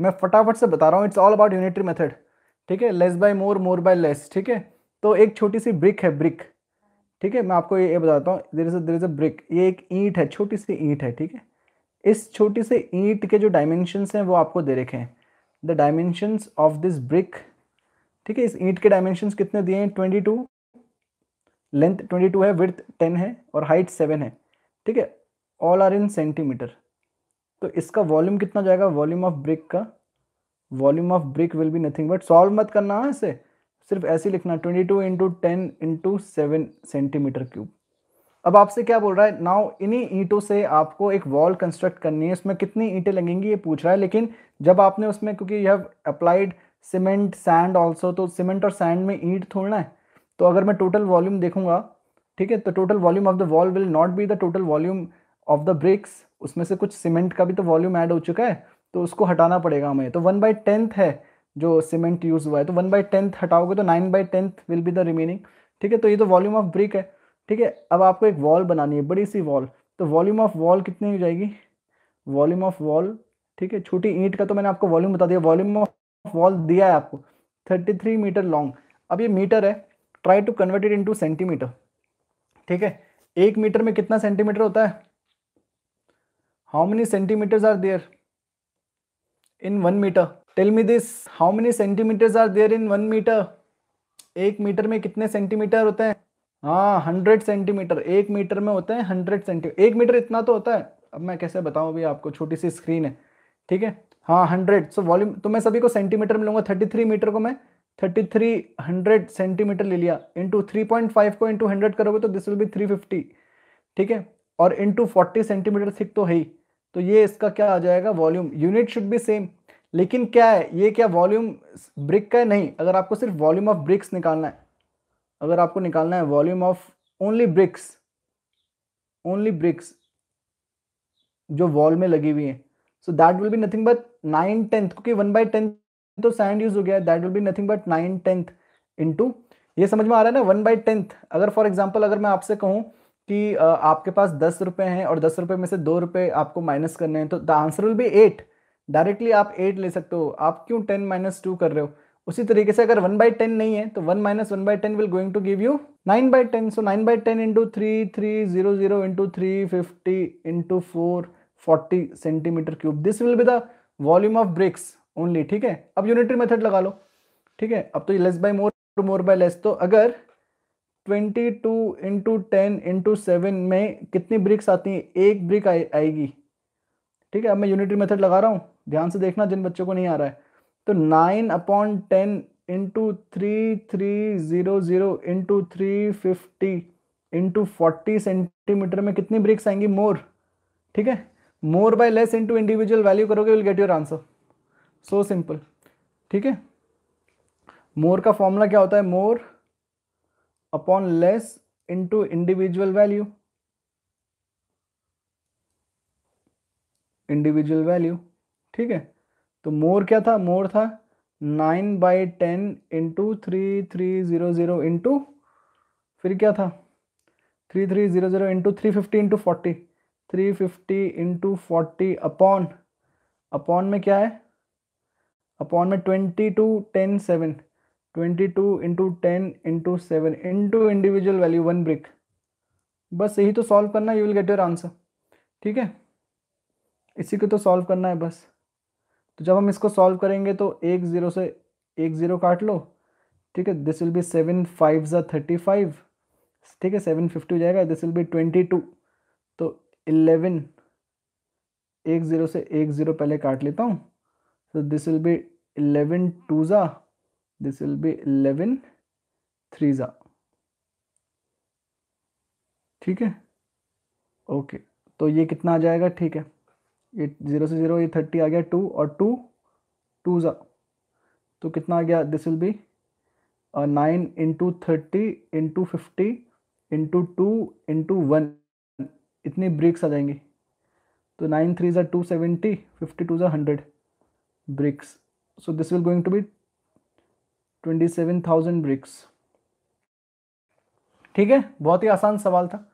मैं फटाफट से बता रहा हूँ it's all about unitary method ठीक है less by more more by less ठीक है तो एक छोटी सी ब्रिक है ब्रिक ठीक है मैं आपको ये बताता हूँ there is there is a brick ये एक ईंट है छोटी सी ईंट है ठीक है इस छोटी सी ईंट के जो डायमेंशन हैं वो आपको दे रखे हैं the dimension of this brick ठीक है इस ईंट के डायमेंशन कितने दिए हैं ट्वेंटी टू लेंथ 22 है विर्थ 10 है और हाइट 7 है ठीक है ऑल आर इन सेंटीमीटर तो इसका वॉल्यूम कितना जाएगा वॉल्यूम ऑफ ब्रिक का volume of brick will be nothing but solve मत करना है हाँ इसे सिर्फ ऐसे लिखना 22 two into ten into seven centimetre cube अब आपसे क्या बोल रहा है नाउ इन्हीं ईंटों से आपको एक वॉल कंस्ट्रक्ट करनी है उसमें कितनी ईंटें लगेंगी ये पूछ रहा है लेकिन जब आपने उसमें क्योंकि you have applied cement sand also तो सीमेंट और सैंड में ईंट थोड़ना है तो अगर मैं टोटल वॉल्यूम देखूंगा ठीक है तो total volume of the wall will not be the total volume of the bricks उसमें से कुछ सीमेंट का भी तो वॉल्यूम ऐड हो चुका है तो उसको हटाना पड़ेगा हमें तो वन बाई टेंथ है जो सीमेंट यूज़ हुआ है तो वन बाई टेंथ हटाओगे तो nine by tenth will be the remaining ठीक है तो ये तो वॉल्यूम ऑफ ब्रिक है ठीक है अब आपको एक वॉल बनानी है बड़ी सी वॉल तो वॉल्यूम ऑफ वॉल कितनी हो जाएगी वॉल्यूम ऑफ वॉल ठीक है छोटी ईंट का तो मैंने आपको वॉल्यूम बता दिया वॉल्यूम ऑफ वॉल दिया है आपको थर्टी थ्री मीटर लॉन्ग अब ये मीटर है try to convert it into centimetre ठीक है एक मीटर में कितना सेंटीमीटर होता है how many centimetres are there in one metre tell me this how many centimetres are there in one metre एक मीटर में कितने सेंटीमीटर होते हैं हाँ हंड्रेड सेंटीमीटर एक मीटर में होते हैं हंड्रेड सेंटीमीटर एक मीटर इतना तो होता है अब मैं कैसे बताऊँ अभी आपको छोटी सी स्क्रीन है ठीक है हाँ हंड्रेड सो वॉल्यूम तो मैं सभी को सेंटीमीटर में लूँगा थर्टी थ्री मीटर को मैं 3300 सेंटीमीटर ले लिया इंटू थ्री को इंटू हंड्रेड करोगे तो दिस विल बी 350 ठीक है और इंटू फोर्टी सेंटीमीटर थिक तो है ही तो ये इसका क्या आ जाएगा volume unit should be same लेकिन क्या है ये क्या वॉल्यूम ब्रिक का है नहीं अगर आपको सिर्फ वॉल्यूम ऑफ ब्रिक्स निकालना है अगर आपको निकालना है volume of only bricks only bricks जो वॉल में लगी हुई है so that will be nothing but nine tenth क्योंकि वन बाई टेंथ तो सैंड यूज हो गया that will be nothing but nine tenth into ये समझ में आ रहा है ना वन बाई टेंथ अगर फॉर एग्जाम्पल अगर मैं आपसे कहूँ कि आपके पास दस रुपए हैं और दस रुपए में से दो रुपए आपको माइनस करने हैं तो the answer will be eight directly आप एट ले सकते हो आप क्यों टेन माइनस टू कर रहे हो उसी तरीके से अगर वन बाई टेन नहीं है तो one minus one by ten will going to give you nine by ten so nine by ten into three three zero zero into three fifty into four forty centimetre cube this will be the volume of bricks only ठीक है अब unitary method लगा लो ठीक है अब तो ये less by more more by less तो अगर 22 two into ten into seven में कितनी ब्रिक्स आती हैं एक ब्रिक आए, आएगी ठीक है अब मैं यूनिटरी मेथड लगा रहा हूँ ध्यान से देखना जिन बच्चों को नहीं आ रहा है तो nine upon ten into three three zero zero into three fifty into forty centimetre में कितनी ब्रिक्स आएंगी मोर ठीक है more by less into individual value करोगे will get your answer so simple ठीक है मोर का फॉर्मूला क्या होता है more upon less into individual value individual value ठीक है तो मोर क्या था मोर था nine by ten into three three zero zero into फिर क्या था three three zero zero into three fifty into forty three fifty into forty upon upon में क्या है अपॉन में twenty two ten seven twenty two into ten into seven into individual value one brick बस यही तो solve करना you will get your answer ठीक है इसी को तो सॉल्व करना है बस तो जब हम इसको सॉल्व करेंगे तो एक ज़ीरो से एक ज़ीरो काट लो ठीक है this will be seven five ज़ा थर्टी फाइव ठीक है सेवन फिफ्टी हो जाएगा this will be twenty two तो इलेवन एक ज़ीरो से एक ज़ीरो पहले काट लेता हूँ so this will be 11 two are this will be 11 threes ठीक है ओके तो ये कितना आ जाएगा ठीक है ये जीरो से जीरो ये थर्टी आ गया टू और टू टू ज़ा तो कितना आ गया this will be nine into thirty into fifty into two into one इतनी ब्रेक्स आ जाएंगी तो नाइन थ्री ज़ा टू सेवेंटी फिफ्टी टू ज़ा hundred bricks so this will going to be 27000 bricks theek hai bahut hi aasan sawal tha